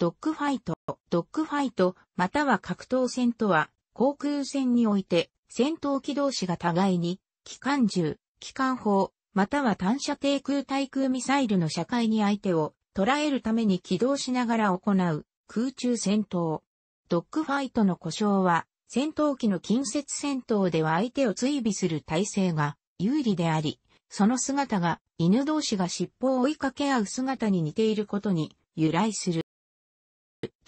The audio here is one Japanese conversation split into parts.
ドッグファイト、ドッグファイト、または格闘戦とは、航空戦において、戦闘機同士が互いに、機関銃、機関砲、または単射低空対空ミサイルの社会に相手を捉えるために起動しながら行う空中戦闘。ドッグファイトの故障は、戦闘機の近接戦闘では相手を追尾する体制が有利であり、その姿が犬同士が尻尾を追いかけ合う姿に似ていることに由来する。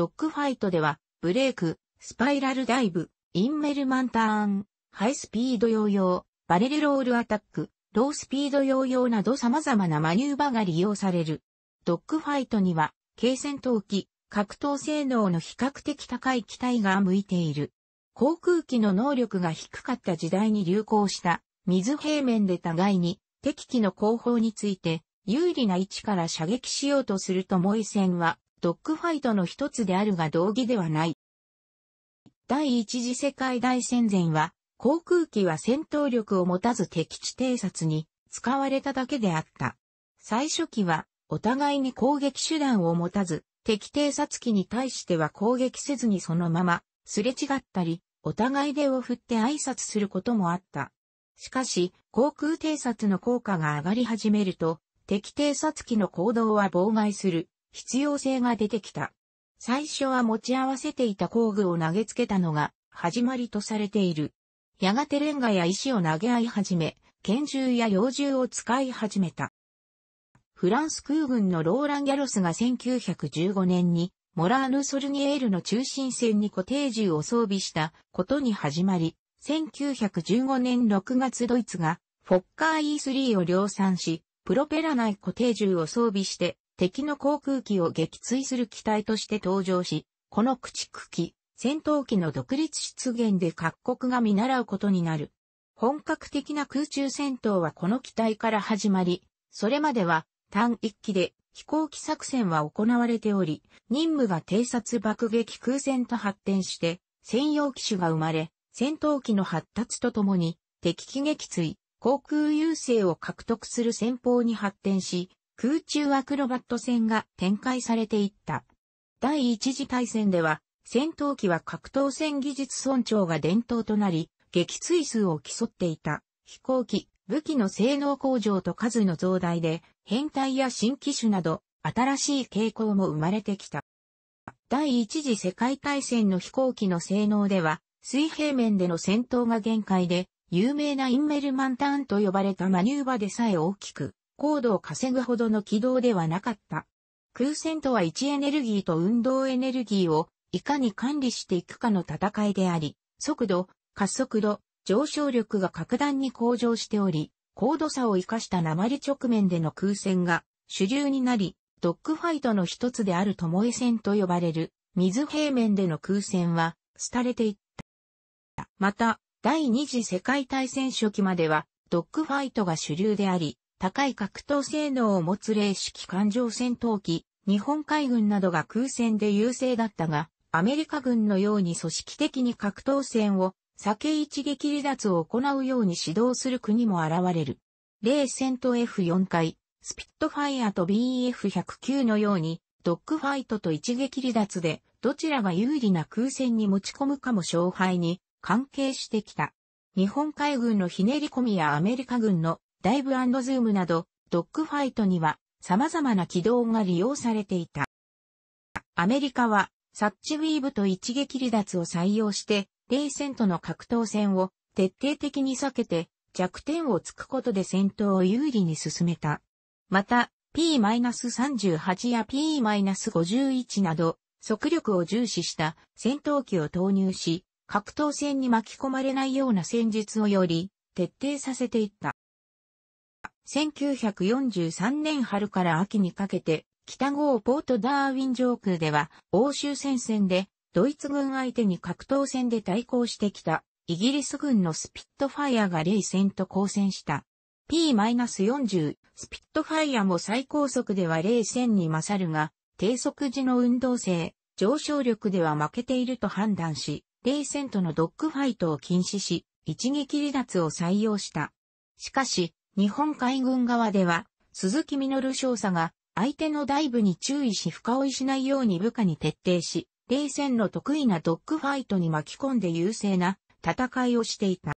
ドッグファイトでは、ブレーク、スパイラルダイブ、インメルマンターン、ハイスピードヨーヨー、バレルロールアタック、ロースピードヨーヨーなど様々なマニューバが利用される。ドッグファイトには、軽戦闘機、格闘性能の比較的高い機体が向いている。航空機の能力が低かった時代に流行した、水平面で互いに敵機の後方について、有利な位置から射撃しようとすると萌え戦は、ドッグファイトの一つであるが同義ではない。第一次世界大戦前は、航空機は戦闘力を持たず敵地偵察に使われただけであった。最初期は、お互いに攻撃手段を持たず、敵偵察機に対しては攻撃せずにそのまま、すれ違ったり、お互い手を振って挨拶することもあった。しかし、航空偵察の効果が上がり始めると、敵偵察機の行動は妨害する必要性が出てきた。最初は持ち合わせていた工具を投げつけたのが始まりとされている。やがてレンガや石を投げ合い始め、拳銃や猟銃を使い始めた。フランス空軍のローラン・ギャロスが1915年にモラーヌ・ソルニエールの中心線に固定銃を装備したことに始まり、1915年6月ドイツがフォッカー E3 を量産し、プロペラ内固定銃を装備して敵の航空機を撃墜する機体として登場し、この駆逐機、戦闘機の独立出現で各国が見習うことになる。本格的な空中戦闘はこの機体から始まり、それまでは単一機で飛行機作戦は行われており、任務が偵察爆撃空戦と発展して、専用機種が生まれ、戦闘機の発達とともに敵機撃墜、航空優勢を獲得する戦法に発展し、空中アクロバット戦が展開されていった。第一次大戦では、戦闘機は格闘戦技術尊重が伝統となり、撃墜数を競っていた。飛行機、武器の性能向上と数の増大で、変態や新機種など、新しい傾向も生まれてきた。第一次世界大戦の飛行機の性能では、水平面での戦闘が限界で、有名なインメルマンターンと呼ばれたマニューバでさえ大きく高度を稼ぐほどの軌道ではなかった。空戦とは位置エネルギーと運動エネルギーをいかに管理していくかの戦いであり、速度、加速度、上昇力が格段に向上しており、高度差を生かした鉛直面での空戦が主流になり、ドッグファイトの一つである巴戦と呼ばれる水平面での空戦は廃れていった。また、第二次世界大戦初期まではドッグファイトが主流であり、高い格闘性能を持つ霊式艦上戦闘機、日本海軍などが空戦で優勢だったが、アメリカ軍のように組織的に格闘戦を避け一撃離脱を行うように指導する国も現れる。霊戦と F4 回、スピットファイアと BF109 のように、ドッグファイトと一撃離脱で、どちらが有利な空戦に持ち込むかも勝敗に関係してきた。日本海軍のひねり込みやアメリカ軍のダイブズームなど、ドッグファイトには様々な軌道が利用されていた。アメリカは、サッチウィーブと一撃離脱を採用して、冷戦との格闘戦を徹底的に避けて、弱点をつくことで戦闘を有利に進めた。また、P-38 や P-51 など、速力を重視した戦闘機を投入し、格闘戦に巻き込まれないような戦術をより徹底させていった。1943年春から秋にかけて、北郷ポートダーウィン上空では、欧州戦線で、ドイツ軍相手に格闘戦で対抗してきた、イギリス軍のスピットファイアが冷戦と交戦した。P-40、スピットファイアも最高速では冷戦に勝るが、低速時の運動性、上昇力では負けていると判断し、冷戦とのドッグファイトを禁止し、一撃離脱を採用した。しかし、日本海軍側では、鈴木実少佐が、相手のダイブに注意し深追いしないように部下に徹底し、冷戦の得意なドッグファイトに巻き込んで優勢な戦いをしていた。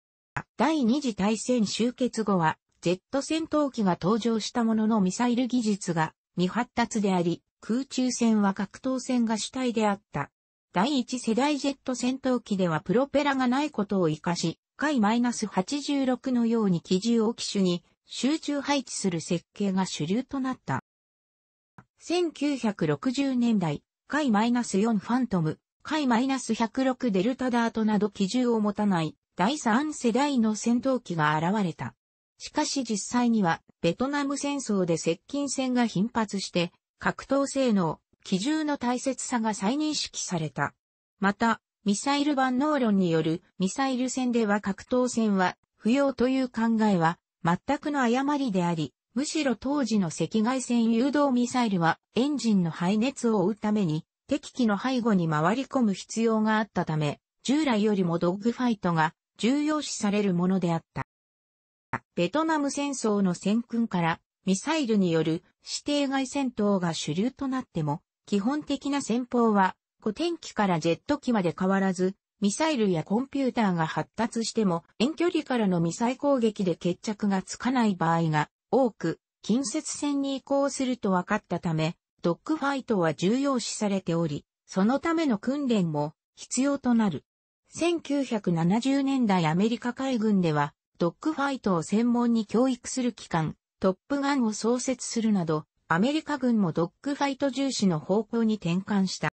第二次大戦終結後は、Z 戦闘機が登場したもののミサイル技術が未発達であり、空中戦は格闘戦が主体であった。第一世代ジェット戦闘機ではプロペラがないことを活かし、回 -86 のように機銃を機種に集中配置する設計が主流となった。1960年代、回 -4 ファントム、回 -106 デルタダートなど機銃を持たない第3世代の戦闘機が現れた。しかし実際にはベトナム戦争で接近戦が頻発して格闘性能、機銃の大切さが再認識された。また、ミサイル万能論によるミサイル戦では格闘戦は不要という考えは全くの誤りであり、むしろ当時の赤外線誘導ミサイルはエンジンの排熱を追うために敵機の背後に回り込む必要があったため、従来よりもドッグファイトが重要視されるものであった。ベトナム戦争の戦訓からミサイルによる指定外戦闘が主流となっても、基本的な戦法は古典機からジェット機まで変わらず、ミサイルやコンピューターが発達しても遠距離からのミサイ攻撃で決着がつかない場合が多く、近接戦に移行すると分かったため、ドッグファイトは重要視されており、そのための訓練も必要となる。1970年代アメリカ海軍では、ドッグファイトを専門に教育する機関、トップガンを創設するなど、アメリカ軍もドッグファイト重視の方向に転換した。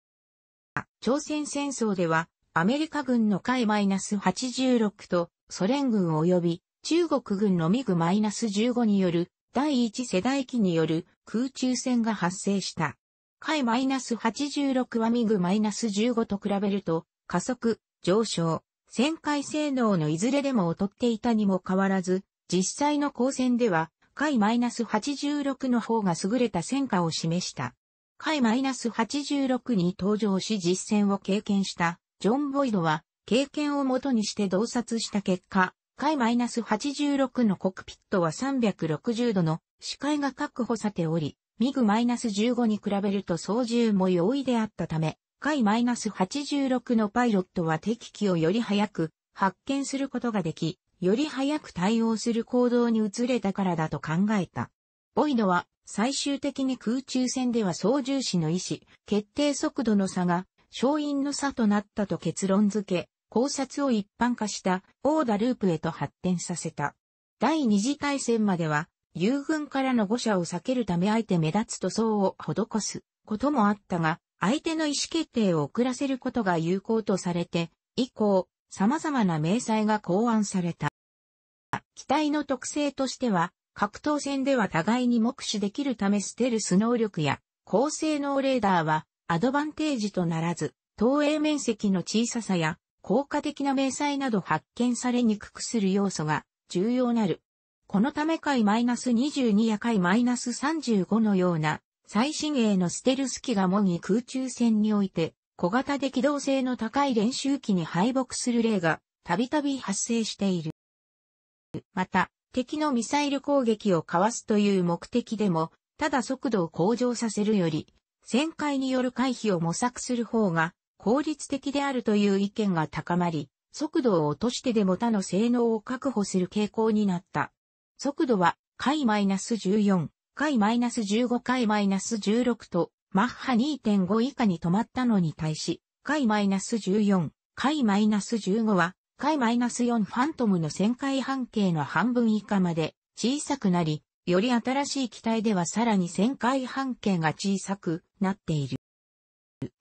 朝鮮戦争では、アメリカ軍の海 -86 と、ソ連軍及び中国軍のミグ -15 による第一世代機による空中戦が発生した。海 -86 はミグ -15 と比べると加速、上昇、旋回性能のいずれでも劣っていたにも変わらず、実際の交戦では海 -86 の方が優れた戦果を示した。回 -86 に登場し実戦を経験したジョン・ボイドは経験をもとにして洞察した結果、回 -86 のコックピットは360度の視界が確保さており、ミグ -15 に比べると操縦も容易であったため、回 -86 のパイロットは敵機をより早く発見することができ、より早く対応する行動に移れたからだと考えた。ボイドは最終的に空中戦では操縦士の意思、決定速度の差が勝因の差となったと結論付け、考察を一般化したオーダループへと発展させた。第二次大戦までは、友軍からの誤射を避けるため相手目立つ塗装を施すこともあったが、相手の意思決定を遅らせることが有効とされて、以降、様々な明細が考案された。機体の特性としては、格闘戦では互いに目視できるためステルス能力や高性能レーダーはアドバンテージとならず、投影面積の小ささや効果的な明細など発見されにくくする要素が重要なる。このため回 -22 や回 -35 のような最新鋭のステルス機が模擬空中戦において小型で機動性の高い練習機に敗北する例がたびたび発生している。また、敵のミサイル攻撃をかわすという目的でも、ただ速度を向上させるより、旋回による回避を模索する方が効率的であるという意見が高まり、速度を落としてでも他の性能を確保する傾向になった。速度は、回 -14、回 -15 回 -16 と、マッハ2.5以下に止まったのに対し、回 -14、回 -15 は、回 -4 ファントムの旋回半径の半分以下まで小さくなり、より新しい機体ではさらに旋回半径が小さくなっている。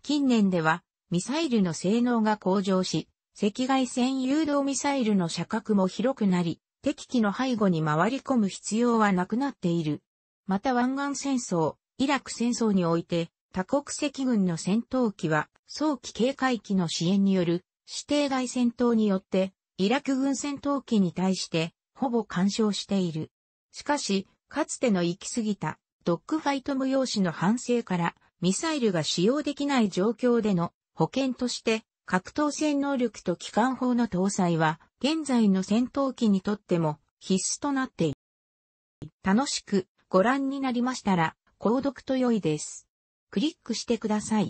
近年では、ミサイルの性能が向上し、赤外線誘導ミサイルの射角も広くなり、敵機の背後に回り込む必要はなくなっている。また湾岸戦争、イラク戦争において、多国籍軍の戦闘機は早期警戒機の支援による指定外戦闘によって、イラク軍戦闘機に対して、ほぼ干渉している。しかし、かつての行き過ぎた、ドッグファイト無用紙の反省から、ミサイルが使用できない状況での保険として、格闘戦能力と機関砲の搭載は、現在の戦闘機にとっても必須となっている。楽しくご覧になりましたら、購読と良いです。クリックしてください。